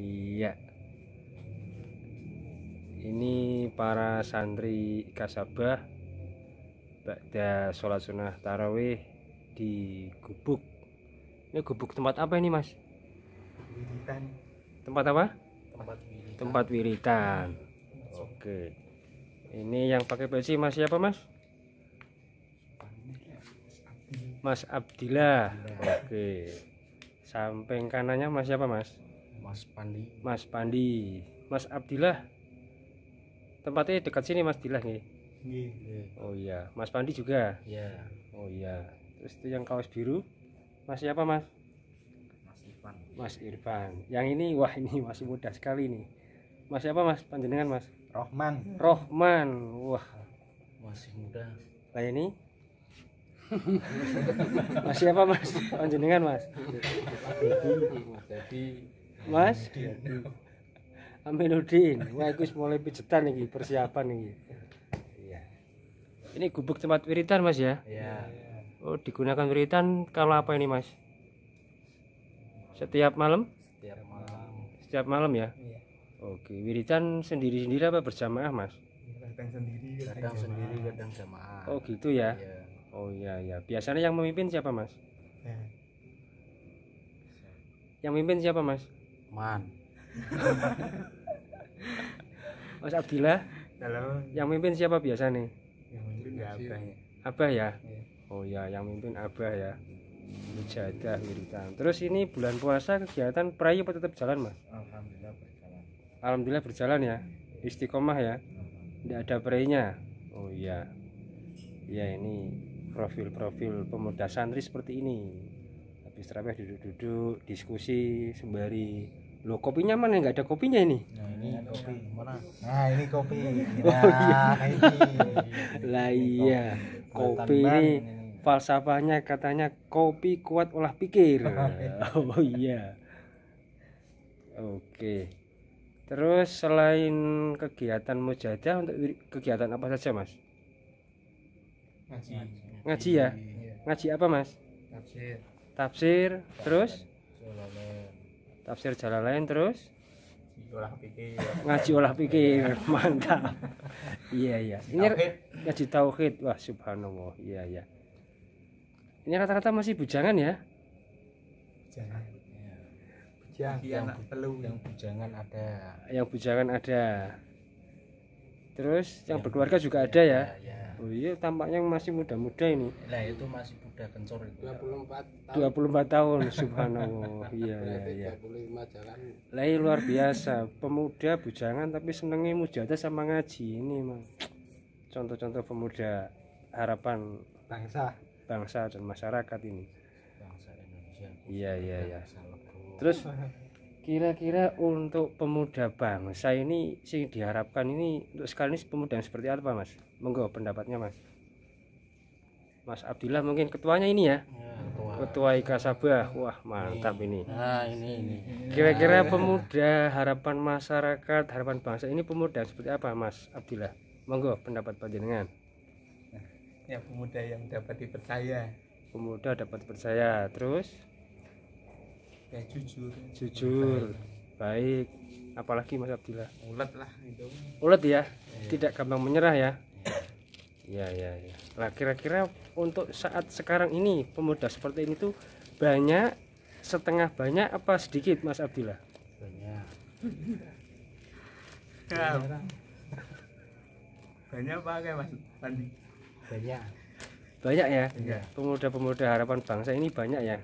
Iya. Ini para santri Kasabah Ba'da sholat sunnah tarawih di gubuk Ini gubuk tempat apa ini mas? Wiritan Tempat apa? Tempat wiritan, tempat wiritan. Oke Ini yang pakai besi mas siapa mas? Mas Abdillah Oke Samping kanannya mas siapa mas? Mas Pandi Mas Pandi Mas Abdillah tempatnya dekat sini Mas Abdillah nih Oh iya Mas Pandi juga iya Oh iya terus itu yang kaos biru Mas siapa Mas Mas Irfan Mas Irfan yang ini wah ini masih muda sekali nih Mas siapa Mas panjenengan Mas Rohman Rohman wah masih muda lah ini Mas siapa Mas? Panjenengan Mas. Jadi. Mas aminudin, wah iku mulai pijetan nih, persiapan nih. iya ini gubuk tempat wiritan Mas ya iya oh digunakan wiritan kalau apa ini Mas setiap malam setiap malam setiap malam ya iya. oke wiritan sendiri-sendiri apa berjamaah Mas kadang sendiri kadang, sendiri kadang jamaah oh gitu ya iya. oh iya ya biasanya yang memimpin siapa Mas eh. yang memimpin siapa Mas Man. Mas Abdillah. Halo. Yang mimpin siapa biasa nih? Yang mimpin ya Abah ya. Abah ya? ya. Oh ya, yang mimpin Abah ya. Mujadah wiridan. Terus ini bulan puasa kegiatan prai apa tetap jalan, Mas? Alhamdulillah berjalan. Alhamdulillah berjalan ya. Istiqomah ya. Tidak ada prainya. Oh ya. Ya ini profil-profil pemuda santri seperti ini. Habis terawih duduk-duduk, diskusi sembari lo kopinya mana? Enggak ada kopinya ini. Nah, ini kopi. Mana? Nah, ini kopi. Oh, nah, iya. ini. lah iya. Kopi ini falsafahnya katanya kopi kuat olah pikir. Oh, iya. oh iya. Oke. Terus selain kegiatan mujadah untuk kegiatan apa saja, Mas? Ngaji. Ngaji ya? Iya. Ngaji apa, Mas? Tafsir. Tafsir, terus? tafsir jalan lain terus olah pikir ngaji olah pikir mantap iya iya ini ngaji tauhid wah subhanallah iya iya ini rata-rata masih bujangan ya bujangan ya. bujang yang anak telu yang bujangan ada yang bujangan ada terus yang, yang berkeluarga juga ada ya, ya oh iya tampaknya masih muda-muda ini lah itu masih muda kencur itu 24 tahun 24 tahun subhanallah iya iya iya jalan lah iya, luar biasa pemuda bujangan tapi senengnya mujadah sama ngaji ini mah contoh-contoh pemuda harapan bangsa bangsa dan masyarakat ini bangsa Indonesia iya iya iya terus kira-kira untuk pemuda bangsa ini sih diharapkan ini untuk sekali ini pemuda yang seperti apa mas monggo pendapatnya mas Mas Abdillah mungkin ketuanya ini ya, ya ketua. ketua Ika Sabah wah mantap ini ah, ini ini kira-kira ah. pemuda harapan masyarakat harapan bangsa ini pemuda seperti apa Mas Abdillah monggo pendapat panjenengan ya pemuda yang dapat dipercaya pemuda dapat dipercaya terus jujur jujur baik, apalagi Mas Abdillah ulet lah itu ulet ya iya. tidak gampang menyerah ya ya ya ya lah kira-kira untuk saat sekarang ini pemuda seperti ini tuh banyak setengah banyak apa sedikit Mas Abdillah banyak banyak pakai Mas banyak banyak ya iya. pemuda-pemuda harapan bangsa ini banyak ya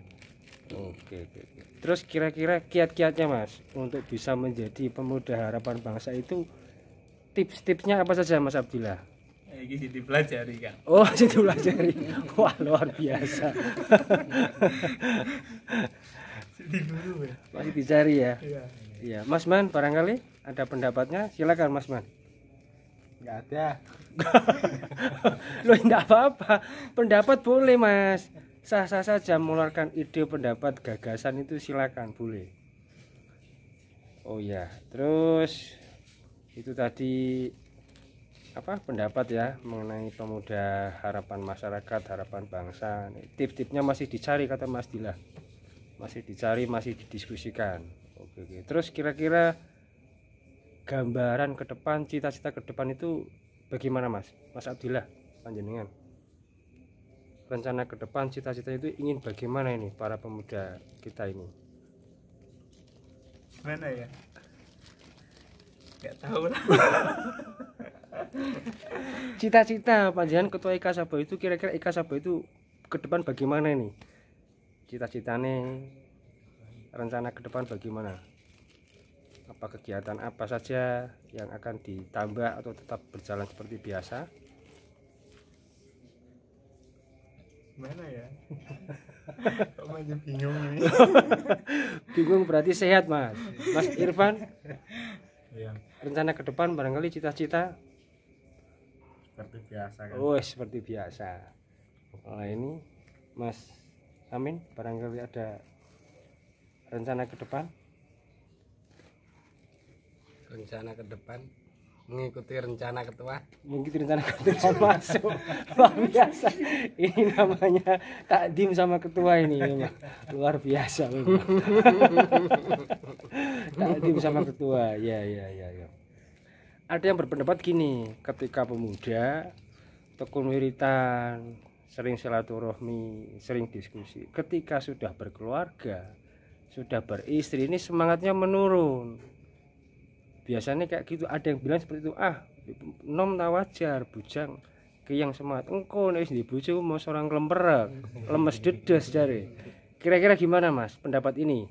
Gitu. Oke, oke, oke. Terus kira-kira kiat-kiatnya Mas untuk bisa menjadi pemuda harapan bangsa itu tips-tipsnya apa saja Mas Abdullah? Ini dipelajari kan. Oh, jadi dipelajari. Wah, luar biasa. Ya. Masih dicari ya. Iya. iya. Mas Man barangkali ada pendapatnya, silakan Mas Man. Gak ada. Loh, enggak apa-apa. Pendapat boleh, Mas sah-sah saja mengeluarkan ide pendapat gagasan itu silakan boleh Oh ya terus itu tadi apa pendapat ya mengenai pemuda harapan masyarakat harapan bangsa tip-tipnya masih dicari kata Mas Dila masih dicari masih didiskusikan oke, oke. terus kira-kira gambaran ke depan cita-cita ke depan itu bagaimana Mas Mas Abdillah panjenengan rencana ke depan cita-cita itu ingin bagaimana ini para pemuda kita ini mana ya nggak tahu lah cita-cita panjangan ketua Ika Sabo itu kira-kira Ika Sabo itu ke depan bagaimana ini cita citanya rencana ke depan bagaimana apa kegiatan apa saja yang akan ditambah atau tetap berjalan seperti biasa Mana ya? Kok masih bingung nih? bingung berarti sehat, Mas. Mas Irfan. Iya. Rencana ke depan barangkali cita-cita seperti biasa kan. Oh, seperti biasa. Kalau nah, ini Mas Amin barangkali ada rencana ke depan. Rencana ke depan mengikuti rencana ketua mengikuti rencana ketua masuk luar biasa ini namanya takdim sama ketua ini luar biasa takdim sama ketua ya ya ya ya ada yang berpendapat gini ketika pemuda tekun wiritan sering silaturahmi sering diskusi ketika sudah berkeluarga sudah beristri ini semangatnya menurun biasanya kayak gitu ada yang bilang seperti itu ah nom tak wajar bujang ke yang semangat engko nih di bojo mau seorang lemper lemes dedes jare kira-kira gimana mas pendapat ini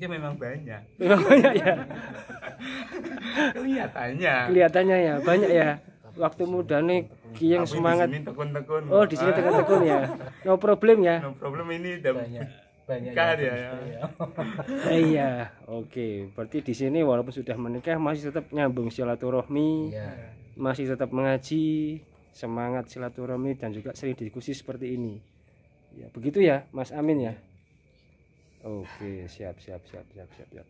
Dia ya, memang banyak memang banyak ya kelihatannya kelihatannya ya banyak ya waktu muda nih yang semangat tekun -tekun. oh di sini tekun-tekun ya no problem ya no problem ini banyak banyak kan ya, ya. ya. iya oke okay. berarti di sini walaupun sudah menikah masih tetap nyambung silaturahmi ya. masih tetap mengaji semangat silaturahmi dan juga sering diskusi seperti ini ya begitu ya Mas Amin ya oke siap siap siap siap siap siap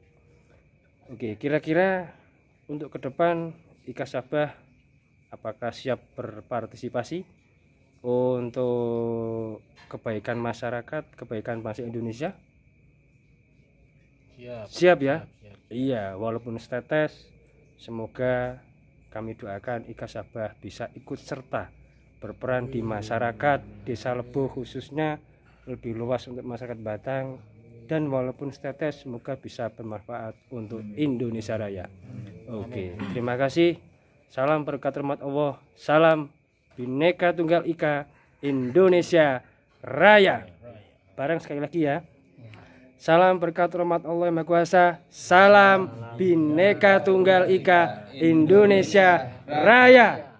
oke kira-kira untuk ke depan Ika Sabah apakah siap berpartisipasi untuk kebaikan masyarakat, kebaikan bangsa Indonesia? Siap. Siap ya? Siap, siap. Iya, walaupun setetes, semoga kami doakan Ika Sabah bisa ikut serta berperan di masyarakat Desa Lebo khususnya lebih luas untuk masyarakat Batang dan walaupun setetes semoga bisa bermanfaat untuk Indonesia Raya. Oke, okay. terima kasih. Salam berkat rahmat Allah. Salam Bineka Tunggal Ika Indonesia Raya. Barang sekali lagi ya. Salam berkat rahmat Allah Yang Maha Kuasa. Salam Bineka Tunggal Ika Indonesia Raya.